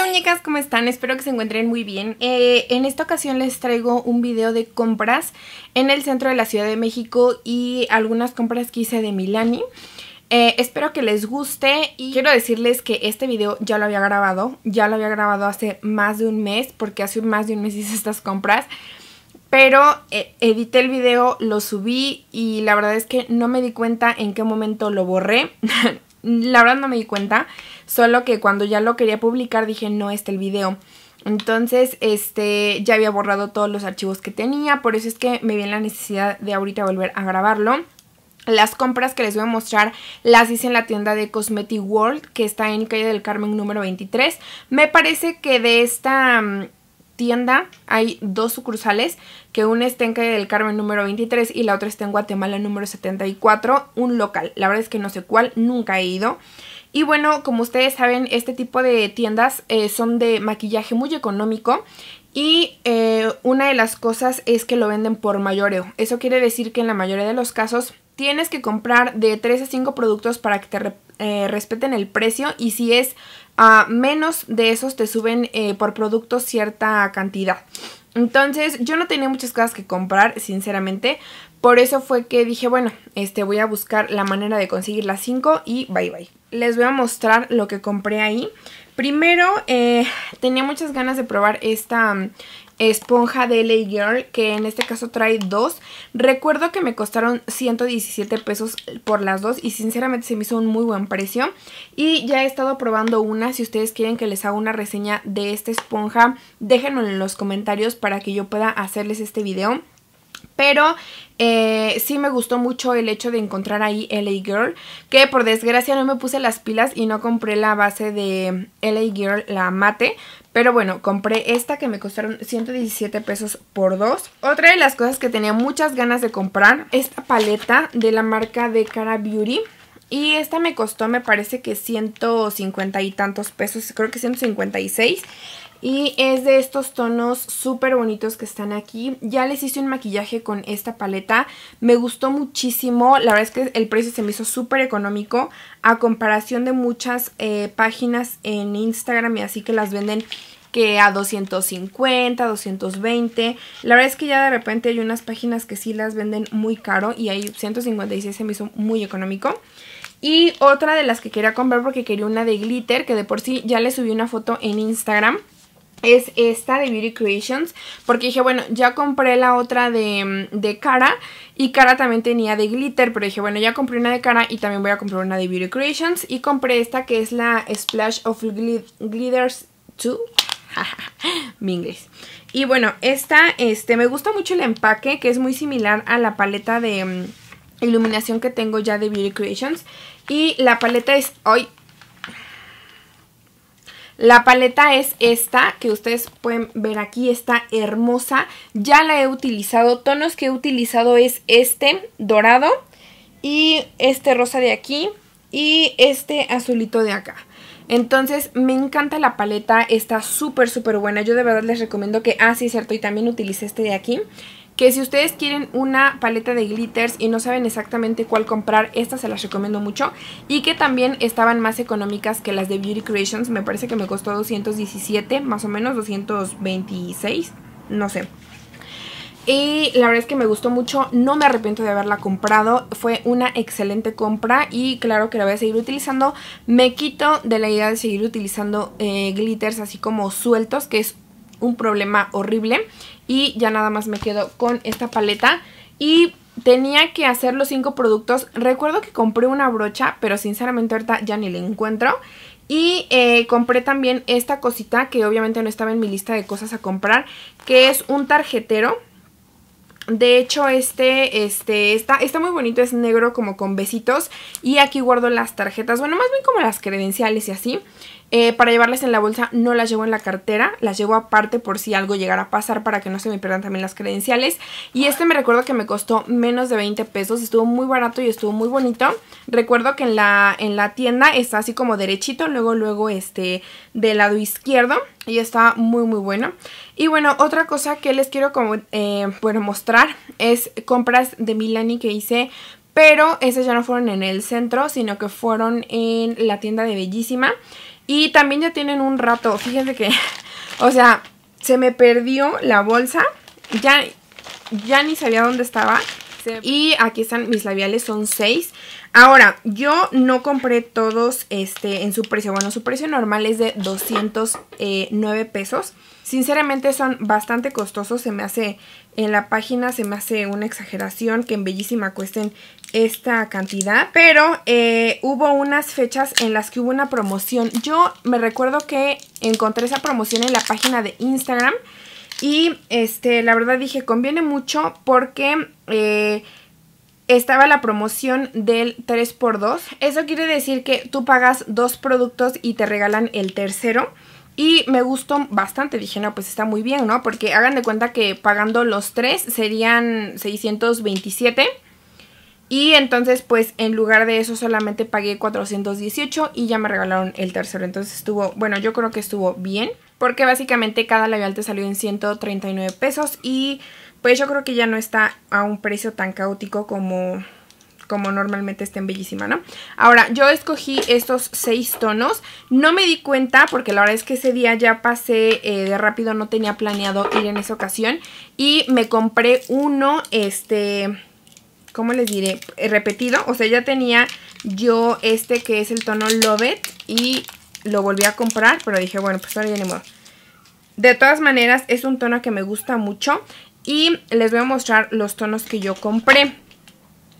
¡Hola, ¿cómo están? Espero que se encuentren muy bien. Eh, en esta ocasión les traigo un video de compras en el centro de la Ciudad de México y algunas compras que hice de Milani. Eh, espero que les guste y quiero decirles que este video ya lo había grabado, ya lo había grabado hace más de un mes porque hace más de un mes hice estas compras. Pero eh, edité el video, lo subí y la verdad es que no me di cuenta en qué momento lo borré. la verdad no me di cuenta, solo que cuando ya lo quería publicar dije no está el video. Entonces, este, ya había borrado todos los archivos que tenía, por eso es que me vi en la necesidad de ahorita volver a grabarlo. Las compras que les voy a mostrar las hice en la tienda de Cosmetic World, que está en Calle del Carmen número 23. Me parece que de esta mm, tienda hay dos sucursales, que una está en Calle del Carmen número 23 y la otra está en Guatemala número 74, un local. La verdad es que no sé cuál, nunca he ido. Y bueno, como ustedes saben, este tipo de tiendas eh, son de maquillaje muy económico y eh, una de las cosas es que lo venden por mayoreo. Eso quiere decir que en la mayoría de los casos tienes que comprar de 3 a 5 productos para que te eh, respeten el precio y si es a ah, menos de esos te suben eh, por producto cierta cantidad. Entonces yo no tenía muchas cosas que comprar, sinceramente. Por eso fue que dije, bueno, este voy a buscar la manera de conseguir las 5 y bye bye. Les voy a mostrar lo que compré ahí. Primero, eh, tenía muchas ganas de probar esta, esponja de LA Girl, que en este caso trae dos. Recuerdo que me costaron 117 pesos por las dos y sinceramente se me hizo un muy buen precio. Y ya he estado probando una, si ustedes quieren que les haga una reseña de esta esponja, déjenlo en los comentarios para que yo pueda hacerles este video pero eh, sí me gustó mucho el hecho de encontrar ahí LA Girl, que por desgracia no me puse las pilas y no compré la base de LA Girl, la mate, pero bueno, compré esta que me costaron 117 pesos por dos. Otra de las cosas que tenía muchas ganas de comprar, esta paleta de la marca de Cara Beauty, y esta me costó, me parece que 150 y tantos pesos, creo que 156. Y es de estos tonos súper bonitos que están aquí. Ya les hice un maquillaje con esta paleta. Me gustó muchísimo. La verdad es que el precio se me hizo súper económico. A comparación de muchas eh, páginas en Instagram y así que las venden que a 250, 220. La verdad es que ya de repente hay unas páginas que sí las venden muy caro. Y ahí 156 se me hizo muy económico. Y otra de las que quería comprar porque quería una de glitter, que de por sí ya le subí una foto en Instagram es esta de Beauty Creations. Porque dije, bueno, ya compré la otra mm, de, cara. Y cara también tenía de glitter. Pero dije, bueno, ya compré una de cara y también voy a comprar una de Beauty Creations. Y compré esta que es la Splash of Glitters 2. Mi inglés. Y bueno, esta, este, me gusta mucho el empaque. Que es muy similar a la paleta de mm, iluminación que tengo ya de Beauty Creations. Y la paleta es... hoy la paleta es esta, que ustedes pueden ver aquí, está hermosa. Ya la he utilizado, tonos que he utilizado es este dorado y este rosa de aquí y este azulito de acá. Entonces me encanta la paleta, está súper súper buena, yo de verdad les recomiendo que, ah sí cierto, y también utilice este de aquí, que si ustedes quieren una paleta de glitters y no saben exactamente cuál comprar, estas se las recomiendo mucho y que también estaban más económicas que las de Beauty Creations, me parece que me costó 217, más o menos 226, no sé. Y la verdad es que me gustó mucho, no me arrepiento de haberla comprado, fue una excelente compra y claro que la voy a seguir utilizando. Me quito de la idea de seguir utilizando eh, glitters así como sueltos, que es un problema horrible. Y ya nada más me quedo con esta paleta. Y tenía que hacer los cinco productos. Recuerdo que compré una brocha, pero sinceramente ahorita ya ni la encuentro. Y eh, compré también esta cosita que obviamente no estaba en mi lista de cosas a comprar, que es un tarjetero. De hecho, este, este, está muy bonito, es negro como con besitos. Y aquí guardo las tarjetas, bueno, más bien como las credenciales y así. Eh, para llevarlas en la bolsa no las llevo en la cartera, las llevo aparte por si algo llegara a pasar para que no se me pierdan también las credenciales. Y este me recuerdo que me costó menos de 20 pesos, estuvo muy barato y estuvo muy bonito. Recuerdo que en la, en la tienda está así como derechito, luego luego este del lado izquierdo y está muy muy bueno. Y bueno, otra cosa que les quiero como, eh, mostrar es compras de Milani que hice pero esas ya no fueron en el centro, sino que fueron en la tienda de Bellísima. Y también ya tienen un rato, fíjense que, o sea, se me perdió la bolsa, ya, ya ni sabía dónde estaba. Y aquí están mis labiales, son 6. Ahora, yo no compré todos este, en su precio. Bueno, su precio normal es de 209 eh, pesos. Sinceramente son bastante costosos. Se me hace, en la página se me hace una exageración que en Bellísima cuesten esta cantidad, pero eh, hubo unas fechas en las que hubo una promoción. Yo me recuerdo que encontré esa promoción en la página de Instagram y este, la verdad dije, conviene mucho porque eh, estaba la promoción del 3x2. Eso quiere decir que tú pagas dos productos y te regalan el tercero. Y me gustó bastante, dije, no, pues está muy bien, ¿no? Porque hagan de cuenta que pagando los tres serían 627 y entonces pues en lugar de eso solamente pagué 418 y ya me regalaron el tercero. Entonces estuvo, bueno yo creo que estuvo bien. Porque básicamente cada labial te salió en 139 pesos y pues yo creo que ya no está a un precio tan caótico como como normalmente en bellísima, ¿no? Ahora, yo escogí estos seis tonos. No me di cuenta porque la verdad es que ese día ya pasé eh, de rápido, no tenía planeado ir en esa ocasión. Y me compré uno, este ¿cómo les diré? Eh, repetido, o sea, ya tenía yo este que es el tono Love It y lo volví a comprar, pero dije, bueno, pues ahora ya ni modo. De todas maneras, es un tono que me gusta mucho y les voy a mostrar los tonos que yo compré.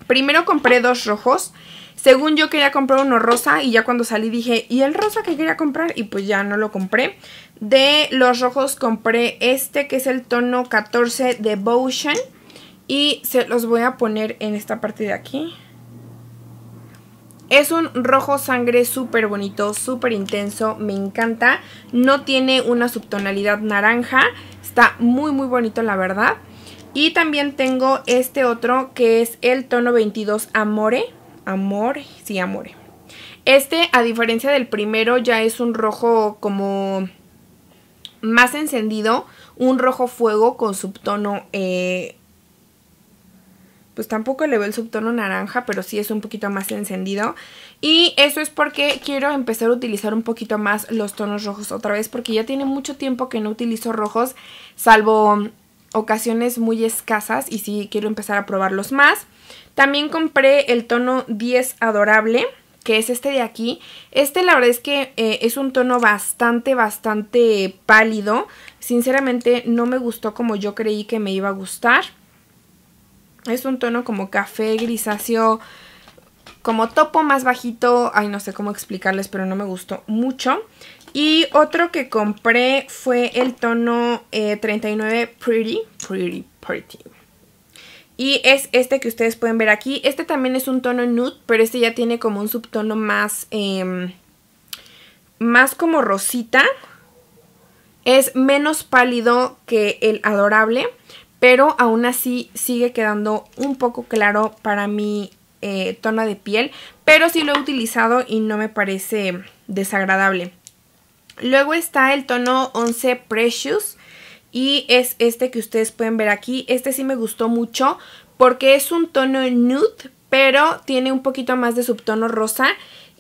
Primero compré dos rojos. Según yo quería comprar uno rosa y ya cuando salí dije, ¿y el rosa que quería comprar? Y pues ya no lo compré. De los rojos compré este que es el tono 14 Devotion. Y se los voy a poner en esta parte de aquí. Es un rojo sangre súper bonito, súper intenso, me encanta. No tiene una subtonalidad naranja, está muy muy bonito la verdad. Y también tengo este otro que es el tono 22 Amore. Amor, sí, Amore. Este, a diferencia del primero, ya es un rojo como más encendido, un rojo fuego con subtono eh, pues tampoco le veo el subtono naranja, pero sí es un poquito más encendido. Y eso es porque quiero empezar a utilizar un poquito más los tonos rojos otra vez, porque ya tiene mucho tiempo que no utilizo rojos, salvo ocasiones muy escasas y sí quiero empezar a probarlos más. También compré el tono 10 Adorable, que es este de aquí. Este la verdad es que eh, es un tono bastante, bastante pálido. Sinceramente no me gustó como yo creí que me iba a gustar. Es un tono como café grisáceo, como topo más bajito. Ay, no sé cómo explicarles, pero no me gustó mucho. Y otro que compré fue el tono 39 eh, Pretty, Pretty, Pretty. Y es este que ustedes pueden ver aquí. Este también es un tono nude, pero este ya tiene como un subtono más... Em, más como rosita. Es menos pálido que el adorable, pero aún así sigue quedando un poco claro para mi eh, tono de piel, pero sí lo he utilizado y no me parece desagradable. Luego está el tono 11 Precious y es este que ustedes pueden ver aquí. Este sí me gustó mucho porque es un tono nude, pero tiene un poquito más de subtono rosa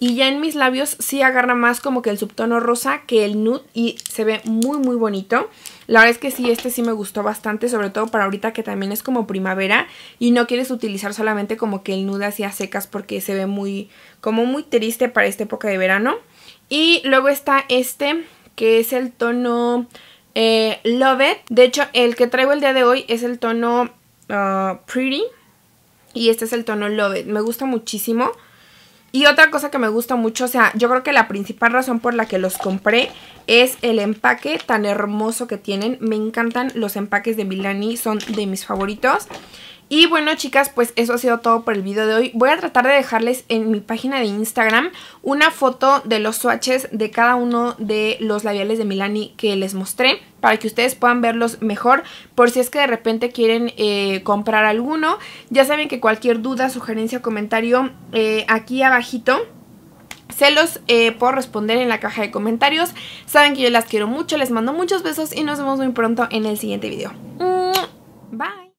y ya en mis labios sí agarra más como que el subtono rosa que el nude y se ve muy muy bonito. La verdad es que sí, este sí me gustó bastante, sobre todo para ahorita que también es como primavera y no quieres utilizar solamente como que el nude a secas porque se ve muy, como muy triste para esta época de verano. Y luego está este, que es el tono eh, Love It. De hecho, el que traigo el día de hoy es el tono ah, Pretty. Y este es el tono Love It. Me gusta muchísimo. Y otra cosa que me gusta mucho, o sea, yo creo que la principal razón por la que los compré es el empaque tan hermoso que tienen. Me encantan los empaques de Milani, son de mis favoritos. Y bueno chicas, pues eso ha sido todo por el video de hoy. Voy a tratar de dejarles en mi página de Instagram una foto de los swatches de cada uno de los labiales de Milani que les mostré para que ustedes puedan verlos mejor por si es que de repente quieren eh, comprar alguno. Ya saben que cualquier duda, sugerencia, comentario eh, aquí abajito se los eh, puedo responder en la caja de comentarios. Saben que yo las quiero mucho, les mando muchos besos y nos vemos muy pronto en el siguiente video. Bye.